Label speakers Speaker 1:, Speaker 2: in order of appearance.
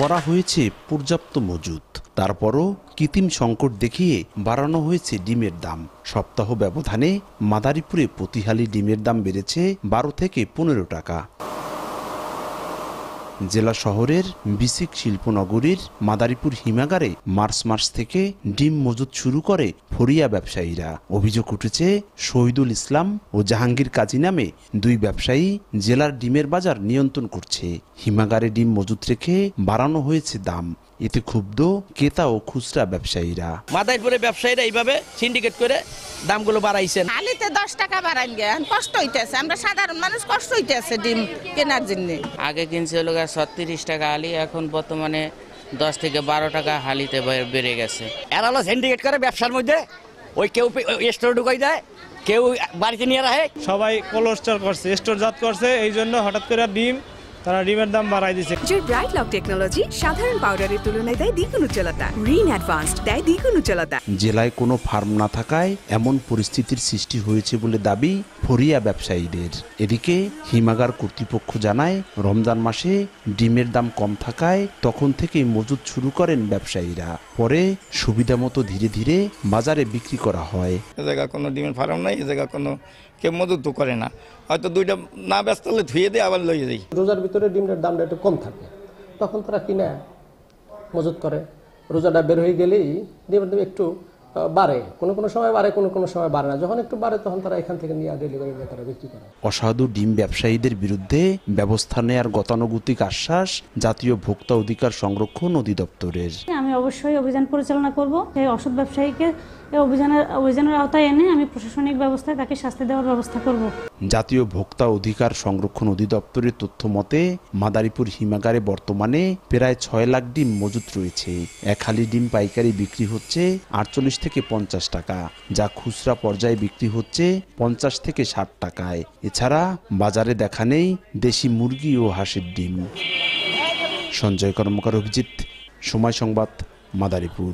Speaker 1: করা হয়েছে পর্যাপ্ত মজুত তারপরও কৃত্রিম সংকট দেখিয়ে বাড়ানো হয়েছে ডিমের দাম সপ্তাহ ব্যবধানে মাদারীপুরে প্রতিহালি ডিমের দাম বেড়েছে বারো থেকে পনেরো টাকা জেলা শহরের বিসিক শিল্পনগরীর মাদারীপুর হিমাগারে মার্চ মাস থেকে ডিম মজুত শুরু করে ফরিয়া ব্যবসায়ীরা অভিযোগ উঠেছে শহীদুল ইসলাম ও জাহাঙ্গীর কাজী নামে দুই ব্যবসায়ী জেলার ডিমের বাজার নিয়ন্ত্রণ করছে হিমাগারে ডিম মজুত রেখে বাড়ানো হয়েছে দাম এতে ক্ষুব্ধ ক্রেতা ও খুচরা ব্যবসায়ীরা মাদাইপুরে ব্যবসায়ীরা এইভাবে সিন্ডিকেট করে দামগুলো বাড়াইছেন আলিতে দশ টাকা বাড়াই এখন কষ্ট হইতেছে আমরা সাধারণ মানুষ কষ্ট হইতেছে ডিম কেনার জন্য আগে কিনছে হলো ছত্রিশ টাকা আলি এখন বর্তমানে দশ থেকে বারো টাকা হালিতে বেড়ে গেছে এরা হলো সিন্ডিকেট করে ব্যবসার মধ্যে ওই কেউ স্টোর ঢুকাই দেয় কেউ বাড়িতে নিয়ে রাখে সবাই কোল্ড স্টোর করছে স্টোর জাত করছে এই জন্য হঠাৎ করে ডিম তারা রিমের দাম বাড়াই দিয়েছে ব্রাইট লক টেকনোলজি সাধারণ পাউডারের তুলনায় দেয় দ্বিগুণ উজ্জ্বলতা রিন অ্যাডভান্সড দেয় দ্বিগুণ উজ্জ্বলতা জেলায় কোনো ফার্ম না থাকায় এমন পরিস্থিতির সৃষ্টি হয়েছে বলে দাবি ফরিয়া ব্যবসায়ীদের এদিকে হিমাগার কর্তৃপক্ষ জানায় রমজান মাসে ডিমের দাম কম থাকায় তখন থেকেই মজুদ শুরু করেন ব্যবসায়ীরা পরে সুবিধা মতো ধীরে ধীরে বাজারে বিক্রি করা হয় এ জায়গা কোনো ডিমের ফার্ম নাই এ জায়গা কোনো কেউ মজুত করে না হয়তো দুইটা না ব্যস্ত হলে ধুয়ে দিয়ে আবার লইয়ে দিই রোজার ভিতরে ডিমের দামটা একটু কম থাকে তখন তারা কিনে মজুত করে রোজাটা বের হয়ে গেলেই ডিমের দাম একটু বাড়ে কোনো কোনো সময় বাড়ে কোনো কোনো সময় বাড়ে না যখন একটু বাড়ে তখন তারা এখান থেকে নিয়ে ডেলিভারি নিয়ে তারা বিক্রি করে অসাধু ডিম ব্যবসায়ীদের বিরুদ্ধে ব্যবস্থা নেয়ার গতানুগতিক আশ্বাস জাতীয় ভোক্তা অধিকার সংরক্ষণ অধিদপ্তরের আমি অবশ্যই অভিযান পরিচালনা করব এই অসৎ ব্যবসায়ীকে অভিযানের অভিযানের আওতায় এনে আমি প্রশাসনিক ব্যবস্থায় তাকে শাস্তি দেওয়ার ব্যবস্থা করব জাতীয় ভোক্তা অধিকার সংরক্ষণ অধিদপ্তরের তথ্য মতে মাদারীপুর হিমাগারে বর্তমানে প্রায় ছয় লাখ ডিম মজুত রয়েছে এক হালি ডিম পাইকারি বিক্রি হচ্ছে আটচল্লিশ থেকে পঞ্চাশ টাকা যা খুচরা পর্যায়ে বিক্রি হচ্ছে পঞ্চাশ থেকে ষাট টাকায় এছাড়া বাজারে দেখা নেই দেশি মুরগি ও হাঁসের ডিম সঞ্জয় কর্মকার অভিজিৎ সময় সংবাদ মাদারীপুর